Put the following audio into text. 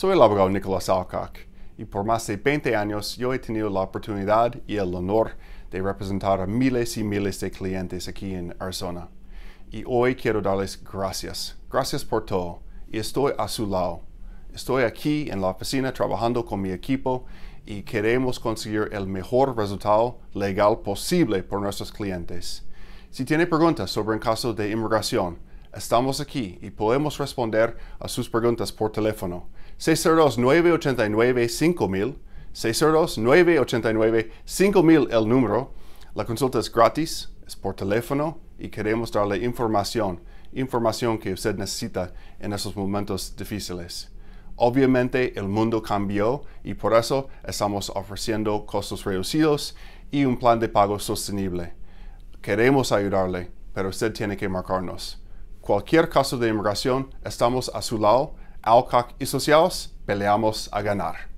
Soy el abogado Nicolás Alcock y por más de 20 años yo he tenido la oportunidad y el honor de representar a miles y miles de clientes aquí en Arizona. Y hoy quiero darles gracias. Gracias por todo. Y estoy a su lado. Estoy aquí en la oficina trabajando con mi equipo y queremos conseguir el mejor resultado legal posible por nuestros clientes. Si tiene preguntas sobre un caso de inmigración, Estamos aquí y podemos responder a sus preguntas por teléfono. 602-989-5000, 602-989-5000 el número. La consulta es gratis, es por teléfono y queremos darle información, información que usted necesita en esos momentos difíciles. Obviamente el mundo cambió y por eso estamos ofreciendo costos reducidos y un plan de pago sostenible. Queremos ayudarle, pero usted tiene que marcarnos. Cualquier caso de inmigración, estamos a su lado. Alcock y Sociados, peleamos a ganar.